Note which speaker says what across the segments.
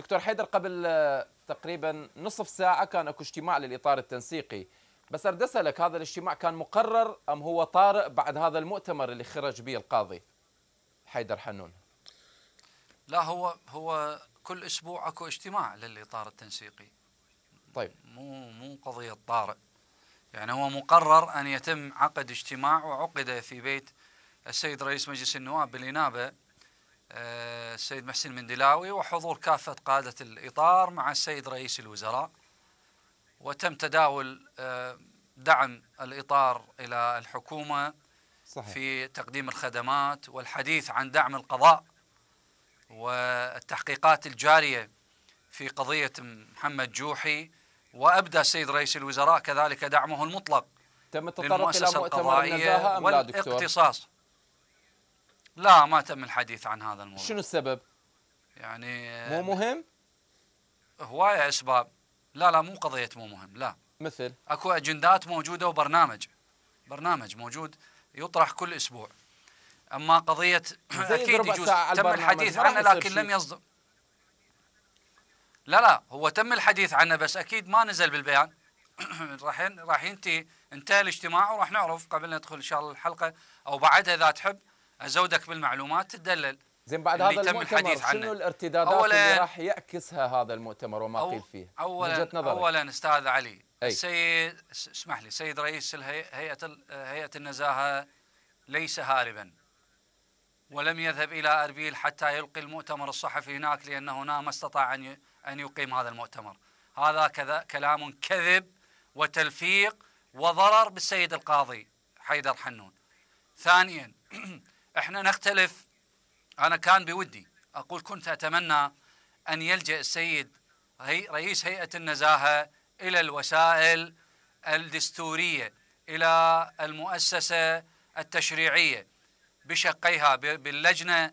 Speaker 1: دكتور حيدر قبل آه، تقريبا نصف ساعة كان اكو اجتماع للإطار التنسيقي بس أرد أسألك هذا الاجتماع كان مقرر أم هو طارئ بعد هذا المؤتمر اللي خرج به القاضي حيدر حنون
Speaker 2: لا هو هو كل أسبوع أكو اجتماع للإطار التنسيقي طيب مو مو قضية طارئ يعني هو مقرر أن يتم عقد اجتماع وعقد في بيت السيد رئيس مجلس النواب بالإنابة آه، السيد محسن مندلاوي وحضور كافة قادة الإطار مع السيد رئيس الوزراء وتم تداول آه، دعم الإطار إلى الحكومة صحيح. في تقديم الخدمات والحديث عن دعم القضاء والتحقيقات الجارية في قضية محمد جوحي وأبدى السيد رئيس الوزراء كذلك دعمه المطلق تم التطرق إلى مؤتمر النزاهة أم لا دكتور؟ لا ما تم الحديث عن هذا الموضوع شنو السبب؟ يعني مو آه، مهم؟ هواية أسباب لا لا مو قضية مو مهم لا مثل؟ أكو أجندات موجودة وبرنامج برنامج موجود يطرح كل أسبوع أما قضية أكيد يجوز تم الحديث عنه لكن لم يصدر لا لا هو تم الحديث عنه بس أكيد ما نزل بالبيان راح راح ينتهي انتهى الاجتماع وراح نعرف قبل ندخل ان شاء الله الحلقه او بعدها اذا تحب ازودك بالمعلومات تدلل زين بعد هذا المؤتمر شنو
Speaker 1: الارتدادات اللي راح يعكسها هذا المؤتمر وما قيل فيه؟ اولا اولا
Speaker 2: استاذ علي
Speaker 1: أي. السيد
Speaker 2: اسمح لي سيد رئيس هيئه هيئه النزاهه ليس هاربا ولم يذهب الى اربيل حتى يلقي المؤتمر الصحفي هناك لانه هنا ما استطاع ان ان يقيم هذا المؤتمر هذا كذا كلام كذب وتلفيق وضرر بالسيد القاضي حيدر حنون ثانيا احنا نختلف انا كان بودي اقول كنت اتمنى ان يلجا السيد رئيس هيئه النزاهه الى الوسائل الدستوريه الى المؤسسه التشريعيه بشقيها باللجنه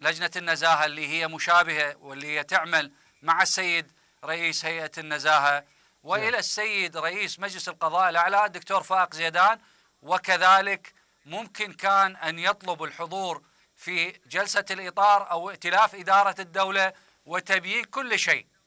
Speaker 2: لجنه النزاهه اللي هي مشابهه واللي هي تعمل مع السيد رئيس هيئه النزاهه والى نعم. السيد رئيس مجلس القضاء الاعلى الدكتور فائق زيدان وكذلك ممكن كان أن يطلب الحضور في جلسة الإطار أو ائتلاف إدارة الدولة وتبيين كل شيء